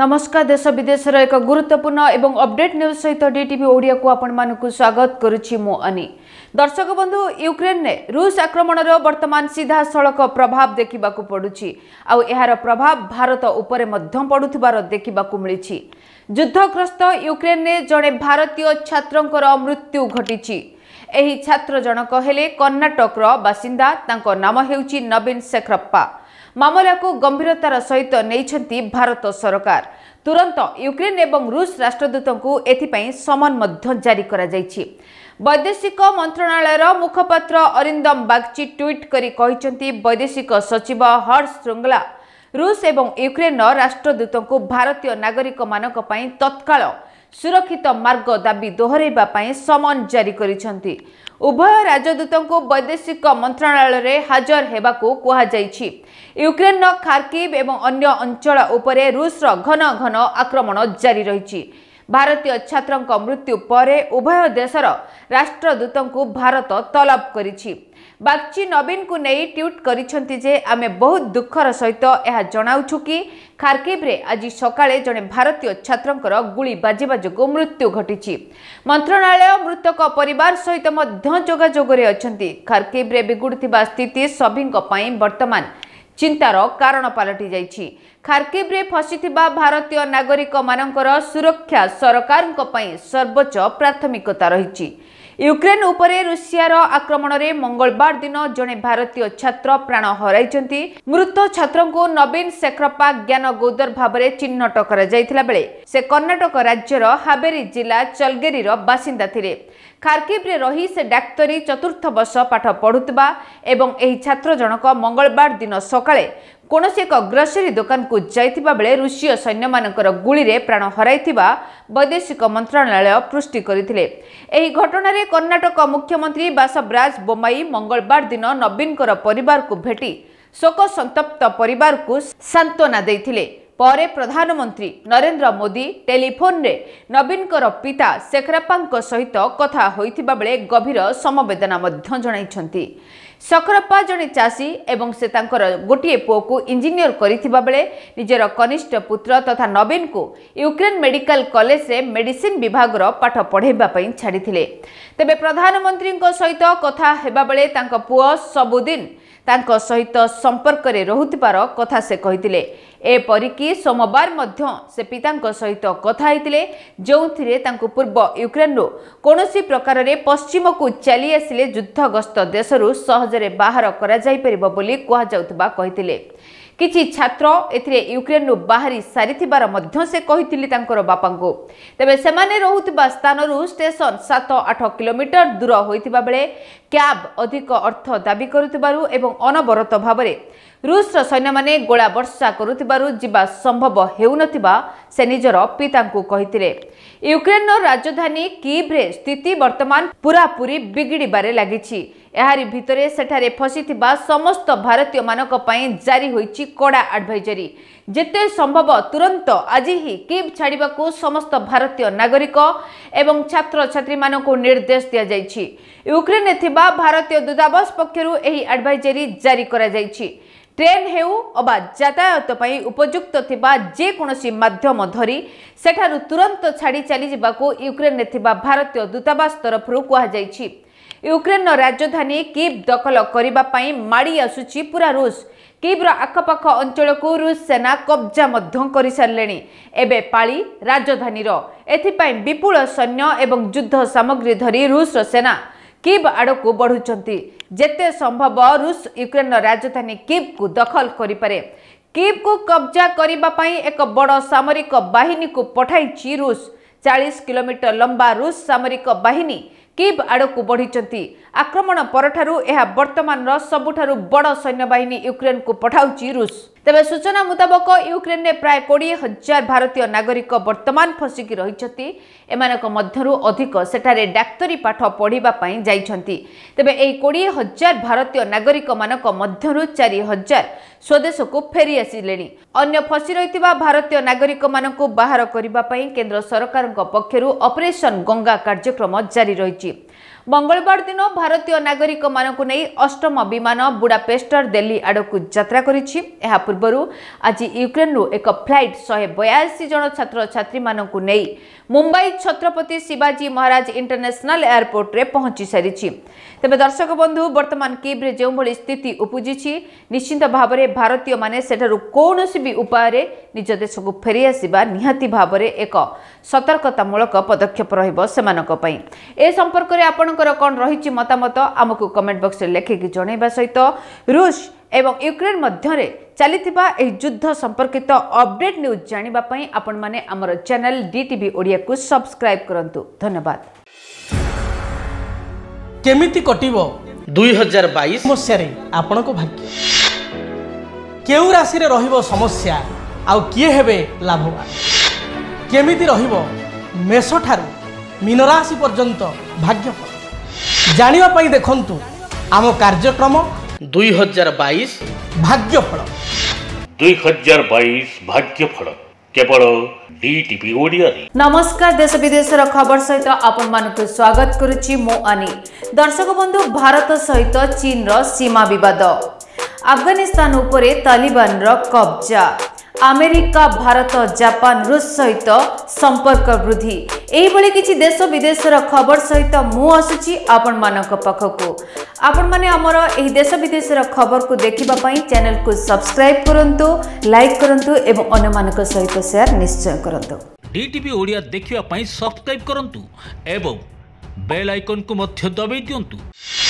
ନମସ୍କାର ଦେଶ ବିଦେଶର ଏକ ଗୁରୁତ୍ୱପୂର୍ଣ୍ଣ ଏବଂ ଅପଡେଟ୍ ନ୍ୟୁଜ୍ ସହିତ ଡିଟିଭି ଓଡ଼ିଆକୁ ଆପଣମାନଙ୍କୁ ସ୍ୱାଗତ କରୁଛି ମୁଁ ଅନି ଦର୍ଶକ ବନ୍ଧୁ ୟୁକ୍ରେନ୍ରେ ରୁଷ ଆକ୍ରମଣର ବର୍ତ୍ତମାନ ସିଧାସଳଖ ପ୍ରଭାବ ଦେଖିବାକୁ ପଡ଼ୁଛି ଆଉ ଏହାର ପ୍ରଭାବ ଭାରତ ଉପରେ ମଧ୍ୟ ପଡ଼ୁଥିବାର ଦେଖିବାକୁ ମିଳିଛି ଯୁଦ୍ଧଗ୍ରସ୍ତ ୟୁକ୍ରେନ୍ରେ ଜଣେ ଭାରତୀୟ ଛାତ୍ରଙ୍କର ମୃତ୍ୟୁ ଘଟିଛି ଏହି ଛାତ୍ର ଜଣକ ହେଲେ କର୍ଣ୍ଣାଟକର ବାସିନ୍ଦା ତାଙ୍କ ନାମ ହେଉଛି ନବୀନ ଶେଖରପ୍ପା ମାମଲାକୁ ଗମ୍ଭୀରତାର ସହିତ ନେଇଛନ୍ତି ଭାରତ ସରକାର ତୁରନ୍ତ ୟୁକ୍ରେନ୍ ଏବଂ ରୁଷ ରାଷ୍ଟ୍ରଦୂତଙ୍କୁ ଏଥିପାଇଁ ସମନ ମଧ୍ୟ ଜାରି କରାଯାଇଛି ବୈଦେଶିକ ମନ୍ତ୍ରଣାଳୟର ମୁଖପାତ୍ର ଅରିନ୍ଦମ ବାଗ୍ଚି ଟ୍ୱିଟ୍ କରି କହିଛନ୍ତି ବୈଦେଶିକ ସଚିବ ହର୍ଷ ଶୃଙ୍ଗଲା ରୁଷ ଏବଂ ୟୁକ୍ରେନ୍ର ରାଷ୍ଟ୍ରଦୂତଙ୍କୁ ଭାରତୀୟ ନାଗରିକମାନଙ୍କ ପାଇଁ ତତ୍କାଳ ସୁରକ୍ଷିତ ମାର୍ଗ ଦାବି ଦୋହରାଇବା ପାଇଁ ସମନ ଜାରି କରିଛନ୍ତି ଉଭୟ ରାଜଦୂତଙ୍କୁ ବୈଦେଶିକ ମନ୍ତ୍ରଣାଳୟରେ ହାଜର ହେବାକୁ କୁହାଯାଇଛି ୟୁକ୍ରେନର ଖାର୍କିଭ୍ ଏବଂ ଅନ୍ୟ ଅଞ୍ଚଳ ଉପରେ ରୁଷର ଘନ ଘନ ଆକ୍ରମଣ ଜାରି ରହିଛି ଭାରତୀୟ ଛାତ୍ରଙ୍କ ମୃତ୍ୟୁ ପରେ ଉଭୟ ଦେଶର ରାଷ୍ଟ୍ରଦୂତଙ୍କୁ ଭାରତ ତଲବ କରିଛି ବାଗ୍ଚି ନବୀନଙ୍କୁ ନେଇ ଟ୍ୱିଟ୍ କରିଛନ୍ତି ଯେ ଆମେ ବହୁତ ଦୁଃଖର ସହିତ ଏହା ଜଣାଉଛୁ କି ଖାର୍କିବ୍ରେ ଆଜି ସକାଳେ ଜଣେ ଭାରତୀୟ ଛାତ୍ରଙ୍କର ଗୁଳି ବାଜିବା ଯୋଗୁଁ ମୃତ୍ୟୁ ଘଟିଛି ମନ୍ତ୍ରଣାଳୟ ମୃତକ ପରିବାର ସହିତ ମଧ୍ୟ ଯୋଗାଯୋଗରେ ଅଛନ୍ତି ଖାର୍କିବ୍ରେ ବିଗୁଡ଼ୁଥିବା ସ୍ଥିତି ସଭିଙ୍କ ପାଇଁ ବର୍ତ୍ତମାନ ଚିନ୍ତାର କାରଣ ପାଲଟିଯାଇଛି ଖାର୍କିବ୍ରେ ଫସିଥିବା ଭାରତୀୟ ନାଗରିକମାନଙ୍କର ସୁରକ୍ଷା ସରକାରଙ୍କ ପାଇଁ ସର୍ବୋଚ୍ଚ ପ୍ରାଥମିକତା ରହିଛି ୟୁକ୍ରେନ୍ ଉପରେ ରୁଷିଆର ଆକ୍ରମଣରେ ମଙ୍ଗଳବାର ଦିନ ଜଣେ ଭାରତୀୟ ଛାତ୍ର ପ୍ରାଣ ହରାଇଛନ୍ତି ମୃତ ଛାତ୍ରଙ୍କୁ ନବୀନ ଶେଖରପା ଜ୍ଞାନ ଗୌଦର ଭାବରେ ଚିହ୍ନଟ କରାଯାଇଥିଲା ବେଳେ ସେ କର୍ଣ୍ଣାଟକ ରାଜ୍ୟର ହାବେରୀ ଜିଲ୍ଲା ଚଲଗେରୀର ବାସିନ୍ଦା ଥିଲେ ଖାର୍କିଭ୍ରେ ରହି ସେ ଡାକ୍ତରୀ ଚତୁର୍ଥ ବର୍ଷ ପାଠ ପଢ଼ୁଥିବା ଏବଂ ଏହି ଛାତ୍ର ଜଣକ ମଙ୍ଗଳବାର ଦିନ ସକାଳେ କୌଣସି ଏକ ଗ୍ରୋସରୀ ଦୋକାନକୁ ଯାଇଥିବା ବେଳେ ରୁଷୀୟ ସୈନ୍ୟମାନଙ୍କର ଗୁଳିରେ ପ୍ରାଣ ହରାଇଥିବା ବୈଦେଶିକ ମନ୍ତ୍ରଣାଳୟ ପୃଷ୍ଟି କରିଥିଲେ ଏହି ଘଟଣାରେ କର୍ଣ୍ଣାଟକ ମୁଖ୍ୟମନ୍ତ୍ରୀ ବାସବରାଜ ବୋମାଇ ମଙ୍ଗଳବାର ଦିନ ନବୀନଙ୍କର ପରିବାରକୁ ଭେଟି ଶୋକସନ୍ତପ୍ତ ପରିବାରକୁ ସାନ୍ତ୍ୱନା ଦେଇଥିଲେ ପରେ ପ୍ରଧାନମନ୍ତ୍ରୀ ନରେନ୍ଦ୍ର ମୋଦି ଟେଲିଫୋନ୍ରେ ନବୀନଙ୍କର ପିତା ଶେଖରପ୍ପାଙ୍କ ସହିତ କଥା ହୋଇଥିବା ବେଳେ ଗଭୀର ସମବେଦନା ମଧ୍ୟ ଜଣାଇଛନ୍ତି ଶେଖରପ୍ପା ଜଣେ ଚାଷୀ ଏବଂ ସେ ତାଙ୍କର ଗୋଟିଏ ପୁଅକୁ ଇଞ୍ଜିନିୟର କରିଥିବା ବେଳେ ନିଜର କନିଷ୍ଠ ପୁତ୍ର ତଥା ନବୀନଙ୍କୁ ୟୁକ୍ରେନ୍ ମେଡିକାଲ କଲେଜରେ ମେଡିସିନ୍ ବିଭାଗର ପାଠ ପଢ଼ାଇବା ପାଇଁ ଛାଡ଼ିଥିଲେ ତେବେ ପ୍ରଧାନମନ୍ତ୍ରୀଙ୍କ ସହିତ କଥା ହେବାବେଳେ ତାଙ୍କ ପୁଅ ସବୁଦିନ ତାଙ୍କ ସହିତ ସମ୍ପର୍କରେ ରହୁଥିବାର କଥା ସେ କହିଥିଲେ ଏପରିକି ସୋମବାର ମଧ୍ୟ ସେ ପିତାଙ୍କ ସହିତ କଥା ହୋଇଥିଲେ ଯେଉଁଥିରେ ତାଙ୍କୁ ପୂର୍ବ ୟୁକ୍ରେନ୍ରୁ କୌଣସି ପ୍ରକାରରେ ପଶ୍ଚିମକୁ ଚାଲିଆସିଲେ ଯୁଦ୍ଧଗ୍ରସ୍ତ ଦେଶରୁ ସହଜରେ ବାହାର କରାଯାଇପାରିବ ବୋଲି କୁହାଯାଉଥିବା କହିଥିଲେ କିଛି ଛାତ୍ର ଏଥିରେ ୟୁକ୍ରେନ୍ରୁ ବାହାରି ସାରିଥିବାର ମଧ୍ୟ ସେ କହିଥିଲେ ତାଙ୍କର ବାପାଙ୍କୁ ତେବେ ସେମାନେ ରହୁଥିବା ସ୍ଥାନରୁ ଷ୍ଟେସନ ସାତ ଆଠ କିଲୋମିଟର ଦୂର ହୋଇଥିବା ବେଳେ କ୍ୟାବ୍ ଅଧିକ ଅର୍ଥ ଦାବି କରୁଥିବାରୁ ଏବଂ ଅନବରତ ଭାବରେ ରୁଷର ସୈନ୍ୟମାନେ ଗୋଳା ବର୍ଷା କରୁଥିବାରୁ ଯିବା ସମ୍ଭବ ହେଉନଥିବା ସେ ନିଜର ପିତାଙ୍କୁ କହିଥିଲେ ୟୁକ୍ରେନ୍ର ରାଜଧାନୀ କିଭ୍ରେ ସ୍ଥିତି ବର୍ତ୍ତମାନ ପୁରାପୁରି ବିଗିଡ଼ିବାରେ ଲାଗିଛି ଏହାରି ଭିତରେ ସେଠାରେ ଫସିଥିବା ସମସ୍ତ ଭାରତୀୟମାନଙ୍କ ପାଇଁ ଜାରି ହୋଇଛି କଡ଼ା ଆଡଭାଇଜରୀ ଯେତେ ସମ୍ଭବ ତୁରନ୍ତ ଆଜି ହିଁ କିଭ୍ ଛାଡ଼ିବାକୁ ସମସ୍ତ ଭାରତୀୟ ନାଗରିକ ଏବଂ ଛାତ୍ରଛାତ୍ରୀମାନଙ୍କୁ ନିର୍ଦ୍ଦେଶ ଦିଆଯାଇଛି ୟୁକ୍ରେନରେ ଥିବା ଭାରତୀୟ ଦୂତାବାସ ପକ୍ଷରୁ ଏହି ଆଡଭାଇଜରୀ ଜାରି କରାଯାଇଛି ট্রেন হেউ অবা যাতায়াত পাই উপযুক্ত থিবা যে কোনসি মাধ্যম ধরি সেঠারু তুরন্ত ছাড়ি চালি যাবাকু ইউক্রেনে থিবা ভারতীয় দূতাবাস তরফরু কুয়া যাইছি ୟୁକ୍ରେନ୍ର ରାଜଧାନୀ କିଭ୍ ଦଖଲ କରିବା ପାଇଁ ମାଡ଼ି ଆସୁଛି ପୁରା ରୁଷ କିଭ୍ର ଆଖପାଖ ଅଞ୍ଚଳକୁ ରୁଷ ସେନା କବ୍ଜା ମଧ୍ୟ କରିସାରିଲେଣି ଏବେ ପାଳି ରାଜଧାନୀର ଏଥିପାଇଁ ବିପୁଳ ସୈନ୍ୟ ଏବଂ ଯୁଦ୍ଧ ସାମଗ୍ରୀ ଧରି ରୁଷ୍ର ସେନା କିଭ୍ ଆଡ଼କୁ ବଢ଼ୁଛନ୍ତି ଯେତେ ସମ୍ଭବ ରୁଷ ୟୁକ୍ରେନ୍ର ରାଜଧାନୀ କିଭ୍କୁ ଦଖଲ କରିପାରେ କିଭ୍କୁ କବ୍ଜା କରିବା ପାଇଁ ଏକ ବଡ଼ ସାମରିକ ବାହିନୀକୁ ପଠାଇଛି ରୁଷ ଚାଳିଶ କିଲୋମିଟର ଲମ୍ବା ରୁଷ ସାମରିକ ବାହିନୀ किब् आडको बढिन्छ आक्रमण परठुह बर्तमान र सबुठु बड सैन्वान्ी युक्रेनको पठाउँछ रुस ତେବେ ସୂଚନା ମୁତାବକ ୟୁକ୍ରେନ୍ରେ ପ୍ରାୟ କୋଡ଼ିଏ ହଜାର ଭାରତୀୟ ନାଗରିକ ବର୍ତ୍ତମାନ ଫସିକି ରହିଛନ୍ତି ଏମାନଙ୍କ ମଧ୍ୟରୁ ଅଧିକ ସେଠାରେ ଡାକ୍ତରୀ ପାଠ ପଢ଼ିବା ପାଇଁ ଯାଇଛନ୍ତି ତେବେ ଏହି କୋଡ଼ିଏ ହଜାର ଭାରତୀୟ ନାଗରିକମାନଙ୍କ ମଧ୍ୟରୁ ଚାରି ହଜାର ସ୍ୱଦେଶକୁ ଫେରିଆସିଲେଣି ଅନ୍ୟ ଫସି ରହିଥିବା ଭାରତୀୟ ନାଗରିକମାନଙ୍କୁ ବାହାର କରିବା ପାଇଁ କେନ୍ଦ୍ର ସରକାରଙ୍କ ପକ୍ଷରୁ ଅପରେସନ୍ ଗଙ୍ଗା କାର୍ଯ୍ୟକ୍ରମ ଜାରି ରହିଛି ମଙ୍ଗଳବାର ଦିନ ଭାରତୀୟ ନାଗରିକମାନଙ୍କୁ ନେଇ ଅଷ୍ଟମ ବିମାନ ବୁଡ଼ାପେଷ୍ଟର ଦିଲ୍ଲୀ ଆଡ଼କୁ ଯାତ୍ରା କରିଛି ଏହା ପୂର୍ବରୁ ଆଜି ୟୁକ୍ରେନ୍ରୁ ଏକ ଫ୍ଲାଇଟ୍ ଶହେ ବୟାଅଶୀ ଜଣ ଛାତ୍ରଛାତ୍ରୀମାନଙ୍କୁ ନେଇ ମୁମ୍ବାଇ ଛତ୍ରପତି ଶିବାଜୀ ମହାରାଜ ଇଣ୍ଟରନ୍ୟାସନାଲ ଏୟାରପୋର୍ଟରେ ପହଞ୍ଚି ସାରିଛି ତେବେ ଦର୍ଶକ ବନ୍ଧୁ ବର୍ତ୍ତମାନ କିବ୍ରେ ଯେଉଁଭଳି ସ୍ଥିତି ଉପୁଜିଛି ନିଶ୍ଚିନ୍ତ ଭାବରେ ଭାରତୀୟମାନେ ସେଠାରୁ କୌଣସି ବି ଉପାୟରେ ନିଜ ଦେଶକୁ ଫେରିଆସିବା ନିହାତି ଭାବରେ ଏକ ସତର୍କତାମୂଳକ ପଦକ୍ଷେପ ରହିବ ସେମାନଙ୍କ ପାଇଁ ଏ ସମ୍ପର୍କରେ ଆପଣଙ୍କର କ'ଣ ରହିଛି ମତାମତ ଆମକୁ କମେଣ୍ଟ ବକ୍ସରେ ଲେଖିକି ଜଣାଇବା ସହିତ ରୁଷ এবং ইউক্রেন মধ্যে চালিথিবা এই যুদ্ধ সম্পর্কিত অপডেট নিউজ জাঁয়া আপন মানে আমার চ্যানেল ডিটিভি ওড়িয়া সবসক্রাইব করতু ধন্যবাদ কেমিতি কটিব দুই হাজার বাইশ সমস্যার আপনার ভাগ্য কেউ রাশি রহব সমস্যা আয়ে হবে লাভবান কেমিতি রহব মেষঠার ঠারু পর্যন্ত ভাগ্য জাঁয়া দেখুন আমার কার্যক্রম नमस्कार देश खबर सहित स्वागत दर्शक बंधु भारत सहित चीन रो सीमा अफगानिस्तान आफगानिस्तान तालिबान रो कब्जा अमेरिका भारत जापान रूस सहित संपर्क वृद्धि ଏହିଭଳି କିଛି ଦେଶ ବିଦେଶର ଖବର ସହିତ ମୁଁ ଆସୁଛି ଆପଣମାନଙ୍କ ପାଖକୁ ଆପଣମାନେ ଆମର ଏହି ଦେଶ ବିଦେଶର ଖବରକୁ ଦେଖିବା ପାଇଁ ଚ୍ୟାନେଲକୁ ସବସ୍କ୍ରାଇବ୍ କରନ୍ତୁ ଲାଇକ୍ କରନ୍ତୁ ଏବଂ ଅନ୍ୟମାନଙ୍କ ସହିତ ସେୟାର ନିଶ୍ଚୟ କରନ୍ତୁ ଡିଟିଭି ଓଡ଼ିଆ ଦେଖିବା ପାଇଁ ସବସ୍କ୍ରାଇବ୍ କରନ୍ତୁ ଏବଂ ବେଲ୍ ଆଇକନ୍କୁ ମଧ୍ୟ ଦବାଇ ଦିଅନ୍ତୁ